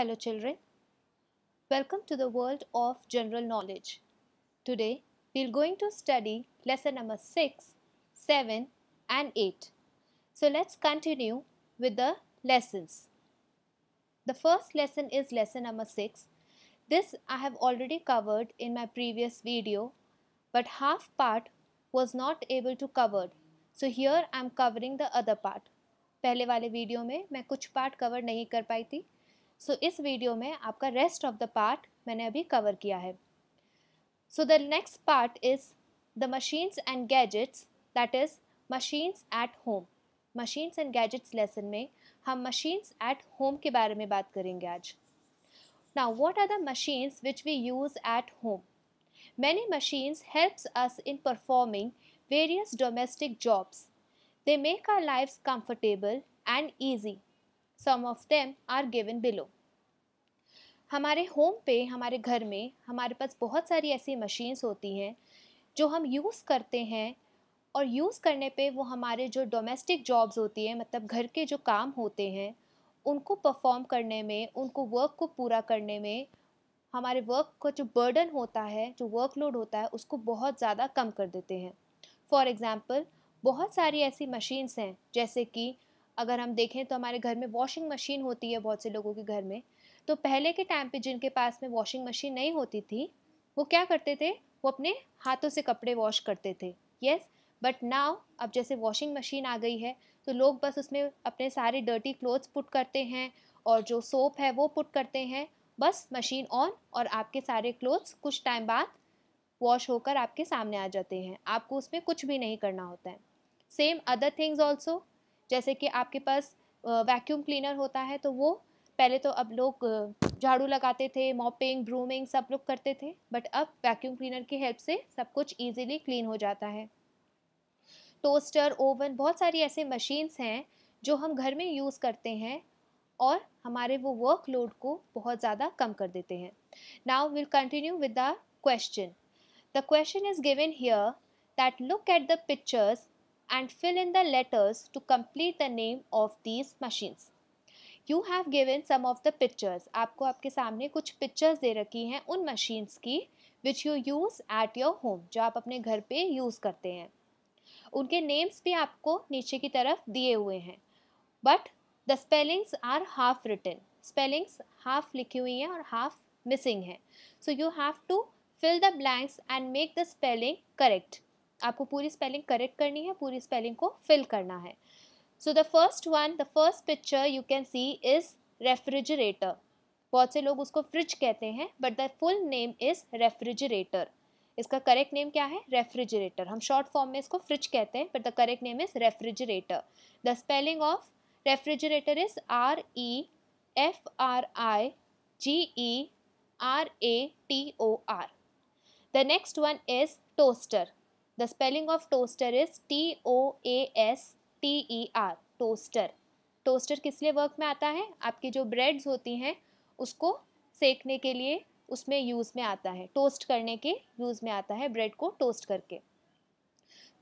Hello children. Welcome to the world of general knowledge. Today we're going to study lesson number 6, 7 and 8. So let's continue with the lessons. The first lesson is lesson number 6. This I have already covered in my previous video but half part was not able to cover. So here I am covering the other part. पहले वाले video में मैं कुछ part cover नहीं कर पाई थी सो इस video में आपका रेस्ट ऑफ द पार्ट मैंने अभी कवर किया है so the next part is the machines and gadgets that is machines at home machines and gadgets lesson में हम मशीन्स एट होम के बारे में बात करेंगे आज ना what are the machines which we use at home many machines helps us in performing various domestic jobs they make our life comfortable and easy some of them are given below हमारे home पे हमारे घर में हमारे पास बहुत सारी ऐसी machines होती हैं जो हम यूज़ करते हैं और यूज़ करने पे वो हमारे जो डोमेस्टिक जॉब्स होती हैं मतलब घर के जो काम होते हैं उनको परफॉर्म करने में उनको वर्क को पूरा करने में हमारे वर्क का जो बर्डन होता है जो वर्कलोड होता है उसको बहुत ज़्यादा कम कर देते हैं फॉर एग्ज़ाम्पल बहुत सारी ऐसी मशीन्स हैं जैसे कि अगर हम देखें तो हमारे घर में वॉशिंग मशीन होती है बहुत से लोगों के घर में तो पहले के टाइम पे जिनके पास में वॉशिंग मशीन नहीं होती थी वो क्या करते थे वो अपने हाथों से कपड़े वॉश करते थे यस बट नाव अब जैसे वॉशिंग मशीन आ गई है तो लोग बस उसमें अपने सारे डर्टी क्लोथ्स पुट करते हैं और जो सोप है वो पुट करते हैं बस मशीन ऑन और आपके सारे क्लोथ्स कुछ टाइम बाद वॉश होकर आपके सामने आ जाते हैं आपको उसमें कुछ भी नहीं करना होता है सेम अदर थिंग्स ऑल्सो जैसे कि आपके पास वैक्यूम क्लीनर होता है तो वो पहले तो अब लोग झाड़ू लगाते थे मॉपिंग ब्रूमिंग सब लोग करते थे बट अब वैक्यूम क्लीनर की हेल्प से सब कुछ ईजिली क्लीन हो जाता है टोस्टर ओवन बहुत सारी ऐसे मशीन्स हैं जो हम घर में यूज़ करते हैं और हमारे वो वर्कलोड को बहुत ज़्यादा कम कर देते हैं now will continue with the question the question is given here that look at the pictures and fill in the letters to complete the name of these machines. You have given some of the pictures आपको आपके सामने कुछ pictures दे रखी हैं उन machines की which you use at your home जो आप अपने घर पे यूज़ करते हैं उनके नेम्स भी आपको नीचे की तरफ दिए हुए हैं but the spellings are half written spellings half लिखी हुई हैं और हाफ मिसिंग है so you have to fill the blanks and make the spelling correct आपको पूरी स्पेलिंग करेक्ट करनी है पूरी स्पेलिंग को फिल करना है so the first one the first picture you can see is refrigerator बहुत से लोग उसको फ्रिज कहते हैं but the full name is refrigerator इसका करेक्ट नेम क्या है रेफ्रिजरेटर हम शॉर्ट फॉर्म में इसको फ्रिज कहते हैं but the correct name is refrigerator the spelling of refrigerator is R E F R I G E R A T O R the next one is toaster the spelling of toaster is T O A S T E R toaster toaster किस लिए work में आता है आपकी जो breads होती हैं उसको सेकने के लिए उसमें यूज़ में आता है टोस्ट करने के यूज़ में आता है ब्रेड को टोस्ट करके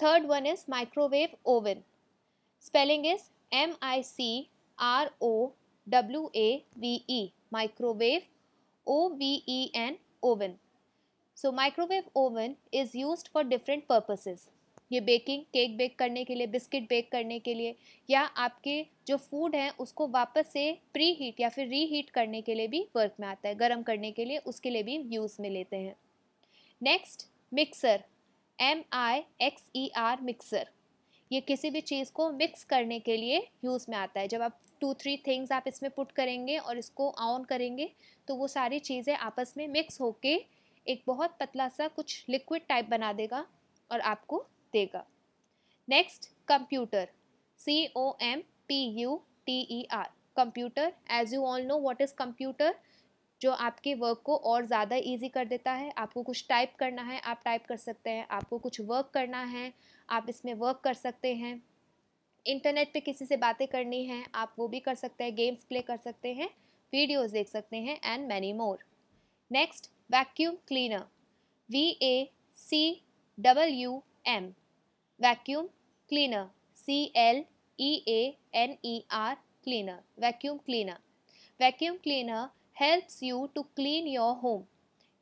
third one is microwave oven spelling is M I C R O W A V E microwave O V E N oven so microwave oven is use for different purposes ये baking cake bake करने के लिए biscuit bake करने के लिए या आपके जो फूड हैं उसको वापस से प्री हीट या फिर री हीट करने के लिए भी वर्क में आता है गर्म करने के लिए उसके लिए भी यूज़ में लेते हैं next mixer M I X E R mixer ये किसी भी चीज़ को मिक्स करने के लिए यूज़ में आता है जब आप टू थ्री थिंग्स आप इसमें पुट करेंगे और इसको ऑन करेंगे तो वो सारी चीज़ें आपस में मिक्स होके एक बहुत पतला सा कुछ लिक्विड टाइप बना देगा और आपको देगा next computer C O M P U T E R computer as you all know what is computer जो आपके वर्क को और ज़्यादा ईजी कर देता है आपको कुछ टाइप करना है आप टाइप कर सकते हैं आपको कुछ वर्क करना है आप इसमें वर्क कर सकते हैं इंटरनेट पे किसी से बातें करनी है आप वो भी कर सकते हैं गेम्स प्ले कर सकते हैं वीडियोस देख सकते हैं and many more Next, vacuum cleaner. V A C W M. Vacuum cleaner. C L E A N E R cleaner. Vacuum cleaner. Vacuum cleaner helps you to clean your home.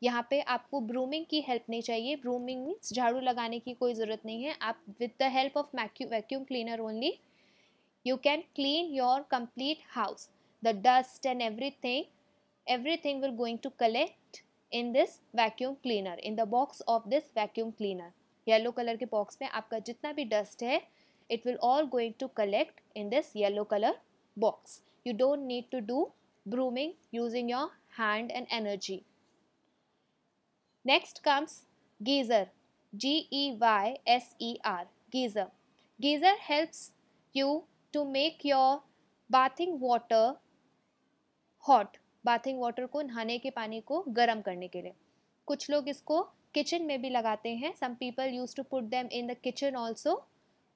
यहाँ पे आपको brooming की help नहीं चाहिए brooming means झाड़ू लगाने की कोई ज़रूरत नहीं है आप with the help of vacuum cleaner only you can clean your complete house the dust and everything everything we're going to collect in this vacuum cleaner in the box of this vacuum cleaner yellow color ke box mein आपका jitna bhi dust hai, it will all going to collect in this yellow color box you don't need to do brooming using your hand and energy next comes geyser g e y s e r geyser geyser helps you to make your bathing water hot bathing water को नहाने के पानी को गर्म करने के लिए कुछ लोग इसको किचन में भी लगाते हैं some people use to put them in the kitchen also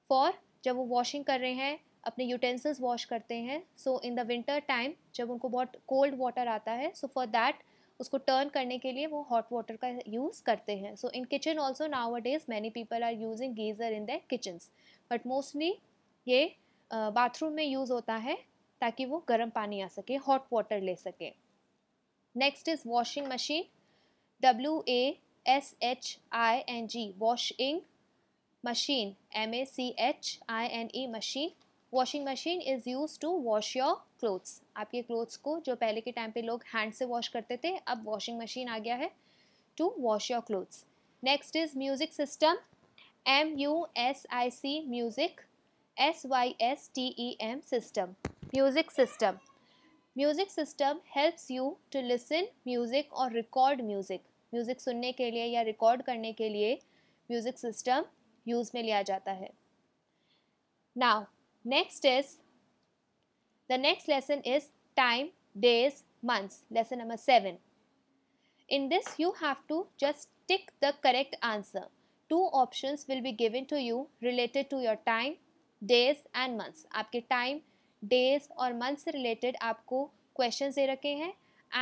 for जब वो वॉशिंग कर रहे हैं अपने यूटेंसिल्स वॉश करते हैं so in the winter time जब उनको बहुत कोल्ड वाटर आता है सो फॉर दैट उसको टर्न करने के लिए वो हॉट वाटर का यूज़ करते हैं so in kitchen also now days many people are using geyser in the kitchens but mostly ये बाथरूम में यूज़ होता है ताकि वो गर्म पानी आ सके हॉट वाटर ले सकें next is washing machine W A S H I N G washing machine M A C H I N E machine washing machine is use to wash your clothes आपके clothes को जो पहले के time पे लोग hand से wash करते थे अब वॉशिंग मशीन आ गया है to wash your clothes next is music system M U S I C music S Y S T E M system music system music system helps you to listen music और record music music सुनने के लिए या record करने के लिए music system use में लिया जाता है now next is the next lesson is time days months lesson number seven in this you have to just tick the correct answer two options will be given to you related to your time days and months आपके time days और months related आपको question दे रखे हैं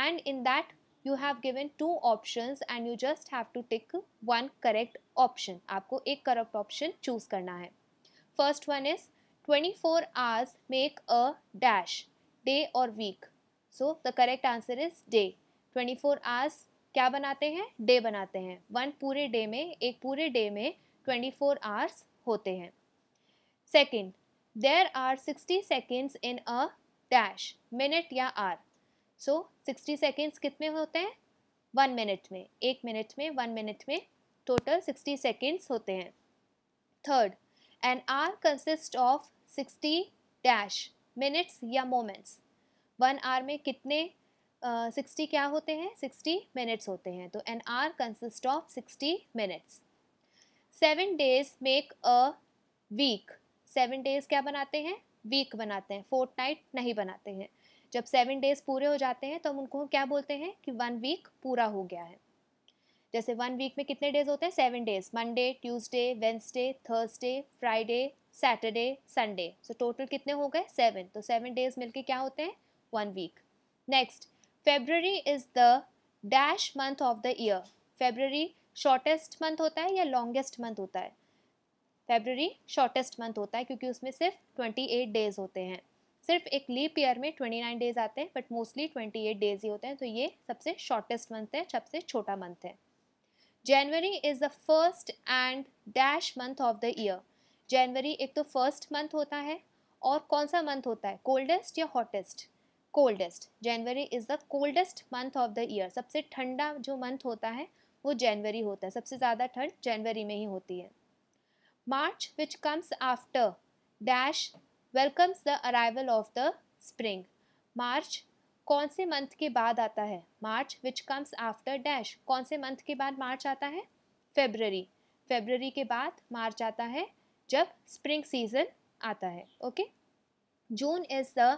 and in that you have given two option and you just have to tick one correct option आपको एक correct option choose करना है first one is hours make a dash day और week so the correct answer is day twenty four hours क्या बनाते हैं day बनाते हैं वन पूरे डे में एक पूरे डे में ट्वेंटी फोर आवर्स होते हैं second there are sixty seconds in a dash minute या आर सो सिक्सटी सेकेंड्स कितने होते हैं वन मिनट में एक मिनट में वन मिनट में टोटल सिक्सटी सेकेंड्स होते हैं third an hour consist of sixty dash minutes या मोमेंट्स वन आर में कितने सिक्सटी uh, क्या होते हैं सिक्सटी मिनट्स होते हैं तो an hour consist of sixty minutes seven days make a week seven days क्या बनाते हैं वीक बनाते हैं फोर्थ नाइट नहीं बनाते हैं जब सेवन डेज पूरे हो जाते हैं तो हम उनको क्या बोलते हैं कि वन वीक पूरा हो गया है जैसे वन वीक में कितने डेज होते हैं seven days Monday Tuesday Wednesday Thursday Friday Saturday Sunday so total कितने हो गए सेवन तो सेवन डेज मिलके क्या होते हैं one week next February is the dash month of the year February shortest month होता है या लॉन्गेस्ट मंथ होता है फेबररी शॉर्टेस्ट मंथ होता है क्योंकि उसमें सिर्फ 28 डेज होते हैं सिर्फ एक लीप ईयर में 29 डेज आते हैं बट मोस्टली 28 डेज ही होते हैं तो ये सबसे शॉर्टेस्ट मंथ है सबसे छोटा मंथ है January is the first and dash month of the year जनवरी एक तो फर्स्ट मंथ होता है और कौन सा मंथ होता है कोल्डेस्ट या hottest coldest January is the coldest month of the year सबसे ठंडा जो मंथ होता है वो जनवरी होता है सबसे ज़्यादा ठंड जनवरी में ही होती है March, which comes after dash, welcomes the arrival of the spring. March कौन से मंथ के बाद आता है March which comes after dash कौन से मंथ के बाद मार्च आता है फेबररी फेबररी के बाद मार्च आता है जब स्प्रिंग सीजन आता है okay June is the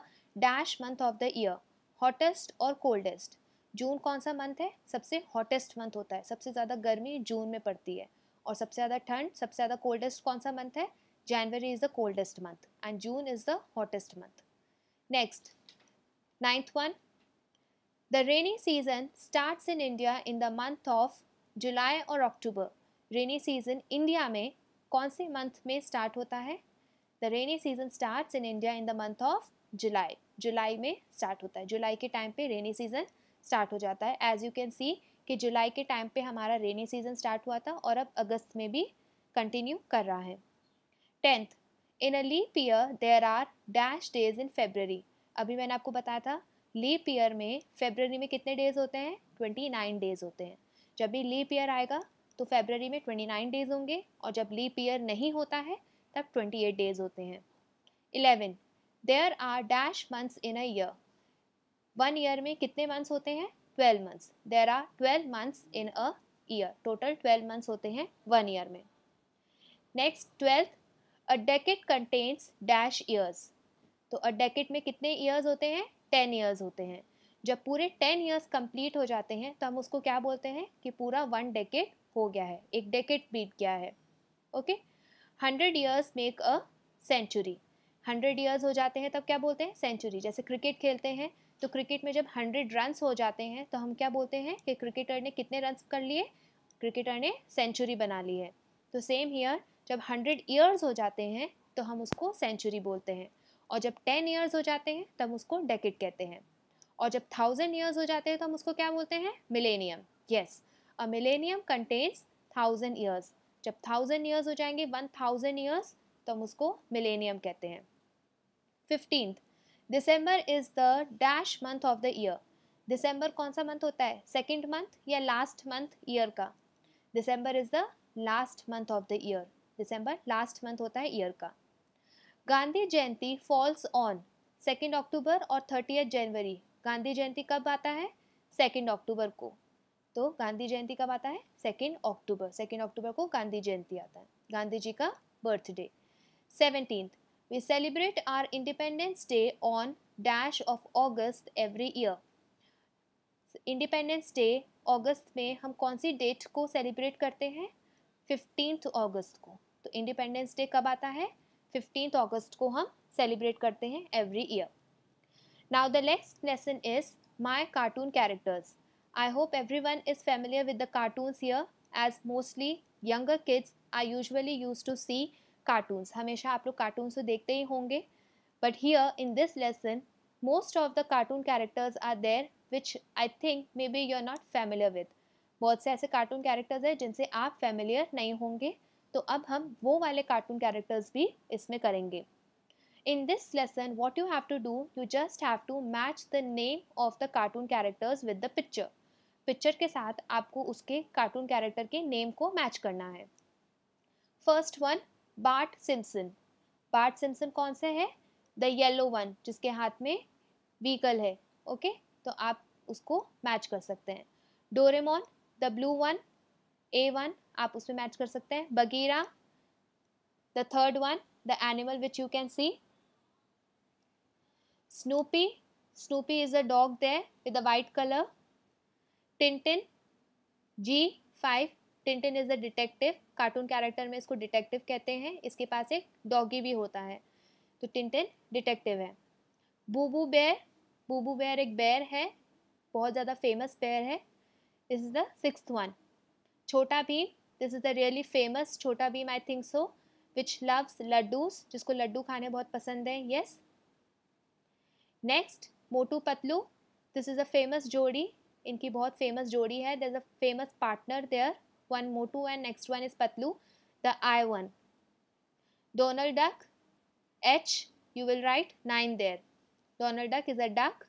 dash month of the year hottest और कोल्डेस्ट जून कौन सा मंथ है सबसे हॉटेस्ट मंथ होता है सबसे ज़्यादा गर्मी जून में पड़ती है और सबसे ज़्यादा ठंड सबसे ज़्यादा कोल्डेस्ट कौन सा मंथ है January is the coldest month and June is the hottest month next ninth one the rainy season starts in India in the month of July और अक्टूबर रेनी सीजन इंडिया में कौन से मंथ में start होता है the rainy season start in India in the month of July जुलाई में स्टार्ट होता है जुलाई के टाइम पे रेनी सीजन स्टार्ट हो जाता है एज यू कैन सी कि जुलाई के टाइम पे हमारा रेनी सीजन स्टार्ट हुआ था और अब अगस्त में भी कंटिन्यू कर रहा है tenth in a leap year there are dash days in February अभी मैंने आपको बताया था लीप ईयर में फेबररी में कितने डेज होते हैं ट्वेंटी नाइन डेज होते हैं जब भी लीप ईयर आएगा तो फेबररी में ट्वेंटी नाइन डेज होंगे और जब लीप ईयर नहीं होता है तब ट्वेंटी एट डेज होते हैं eleven there are dash months in a year one year में कितने मंथ्स होते हैं 12 months there are 12 months in a year total 12 months होते हैं वन ईयर में next twelfth a decade contains dash years तो अ डेकेट में कितने ईयर्स होते हैं टेन ईयर्स होते हैं जब पूरे टेन ईयर्स कंप्लीट हो जाते हैं तो हम उसको क्या बोलते हैं कि पूरा वन डेकेट हो गया है एक डेकेट बीत गया है okay hundred years make a century hundred years हो जाते हैं तब क्या बोलते हैं सेंचुरी जैसे क्रिकेट खेलते हैं तो क्रिकेट में जब हंड्रेड रन हो जाते हैं तो हम क्या बोलते हैं कि क्रिकेटर ने कितने रन कर लिए क्रिकेटर ने सेंचुरी बना ली है तो सेम हीयर जब हंड्रेड ईयर्स हो जाते हैं तो हम उसको सेंचुरी बोलते हैं और जब टेन ईयर्स हो जाते हैं तब उसको डेकेट कहते हैं और जब थाउजेंड ईयर्स हो जाते हैं तो हम उसको क्या बोलते हैं millennium yes a millennium contains thousand years जब थाउजेंड ईयर्स हो जाएंगे वन थाउजेंड ईयर्स तो हम उसको मिलेनियम कहते हैं fifteenth December is the dash month of the year दिसंबर कौन सा मंथ होता है सेकेंड मंथ या लास्ट मंथ ईयर का December is the last month of the year दिसंबर लास्ट मंथ होता है ईयर का Gandhi Jayanti falls on second October और थर्टी जनवरी गांधी जयंती कब आता है सेकेंड अक्टूबर को तो गांधी जयंती कब आता है सेकेंड अक्टूबर सेकेंड अक्टूबर को गांधी जयंती आता है गांधी जी का birthday seventeenth We celebrate our Independence Day on dash of August every year. Independence Day अगस्त में हम कौन सी डेट को सेलिब्रेट करते हैं फिफ्टीन अगस्त को तो इंडिपेंडेंस डे कब आता है फिफ्टीन अगस्त को हम सेलिब्रेट करते हैं every year now the next lesson is my cartoon characters I hope every one is familiar with the cartoons here as mostly younger kids I usually use to see cartoon हमेशा आप लोग cartoon तो देखते ही होंगे but here in this lesson most of the cartoon characters are there which I think maybe you are not familiar with बहुत से ऐसे कार्टून कैरेक्टर्स हैं जिनसे आप फैमिलियर नहीं होंगे तो अब हम वो वाले कार्टून कैरेक्टर्स भी इसमें करेंगे in this lesson what you have to do you just have to match the name of the cartoon characters with the picture picture के साथ आपको उसके कार्टून कैरेक्टर के नेम को मैच करना है first one Bart Simpson Bart Simpson कौन सा है द येलो वन जिसके हाथ में व्हीकल है ओके तो आप उसको मैच कर सकते हैं Doraemon the blue one A one आप उसमें मैच कर सकते हैं Bagheera the third one the animal which you can see Snoopy Snoopy is a dog there with a white colour Tintin G five Tintin is a detective cartoon character में इसको detective कहते हैं इसके पास एक doggy भी होता है तो टिनटिन डिटेक्टिव है बूबू बेर बूबू बेर एक बेर है बहुत ज़्यादा फेमस बैर है this is the six one Chhota Bheem this is the really famous Chhota Bheem I think so which loves laddus जिसको लड्डू खाने बहुत पसंद है yes next Motu Patlu this is a famous जोड़ी इनकी बहुत फेमस जोड़ी है there is a famous partner there one Motu and next one is Patlu, the I one. Donald duck, H, you will write 9 there. Donald duck is a duck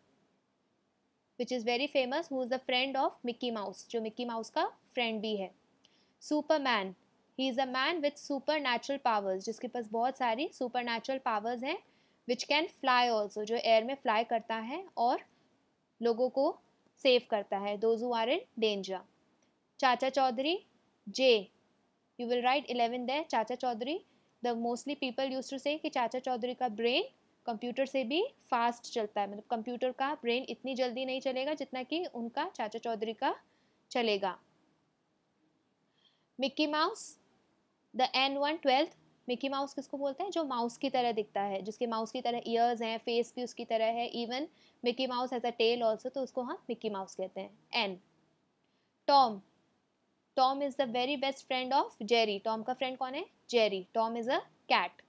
which is very famous who is the friend of Mickey Mouse, जो Mickey Mouse का friend भी है. Superman, he is a man with super natural powers जिसके पास बहुत सारी super natural powers हैं which can fly also जो एयर में फ्लाई करता है और लोगों को सेव करता है those who are in danger Chacha Chaudhary J. You will write 11 there, Chacha Chaudhary. The mostly people used to say कि चाचा चौधरी का ब्रेन कंप्यूटर से भी फास्ट चलता है मतलब कंप्यूटर का ब्रेन इतनी जल्दी नहीं चलेगा जितना कि उनका चाचा चौधरी का चलेगा Mickey Mouse the N one twelfth Mickey Mouse किसको बोलते हैं जो माउस की तरह दिखता है जिसके माउस की तरह ईयर्स हैं फेस भी उसकी तरह है even Mickey Mouse as a tail also तो उसको हम मिकी माउस कहते हैं and Tom Tom is the very best friend of Jerry Tom का फ्रेंड कौन है Jerry Tom is a cat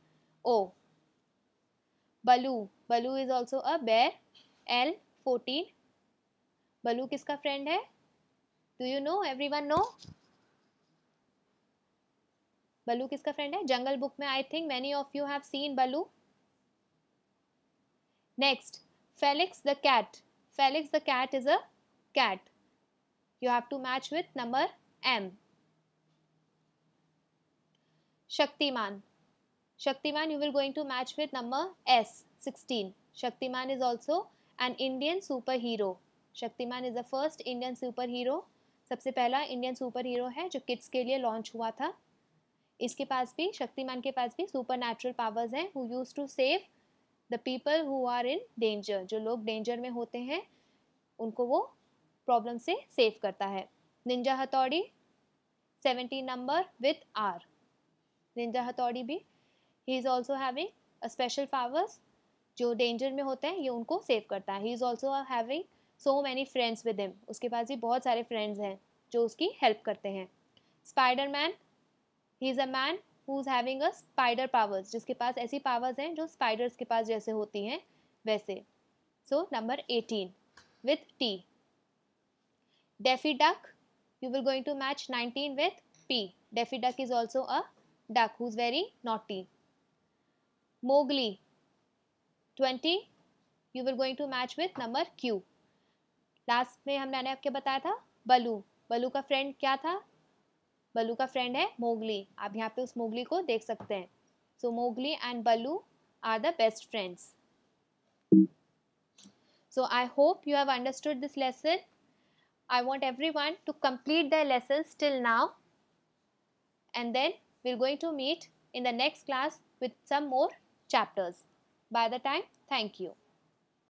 oh Baloo Baloo is also a bear L fourteen Baloo किसका friend है do you know everyone know Baloo किसका friend है Jungle Book में I think many of you have seen Baloo next Felix the cat Felix the cat is a cat you have to match with number M Shaktimaan Shaktimaan you will going to match with number S sixteen Shaktimaan is also an Indian superhero Shaktimaan is the first Indian superhero सबसे पहला Indian super hero है जो kids के लिए launch हुआ था इसके पास भी शक्तिमान के पास भी सुपर नेचुरल पावर्स हैं who use to save the people who are in danger जो लोग डेंजर में होते हैं उनको वो प्रॉब्लम से सेव करता है ninja Hattori seventeen number with R ninja Hattori भी he is also having a special powers जो डेंजर में होते हैं ये उनको सेव करता है he is also having so many friends with him उसके पास भी बहुत सारे फ्रेंड्स हैं जो उसकी हेल्प करते हैं Spider Man he is a man who is having a spider powers जिसके पास ऐसी पावर्स हैं जो स्पाइडर्स के पास जैसे होती हैं वैसे so number eighteen with T Daffy Duck you will going to match 19 with P. Daffy Duck is also a duck who's very naughty. Mowgli 20 you will going to match with number Q. Last में हमने मैंने आपके बताया था बलू बलू का friend क्या था बलू का फ्रेंड है मोगली आप यहाँ पे उस मोगली को देख सकते हैं so Mowgli and Baloo are the best friends so I hope you have understood this lesson I want everyone to complete their lessons till now and then we're going to meet in the next class with some more chapters. By the time, thank you.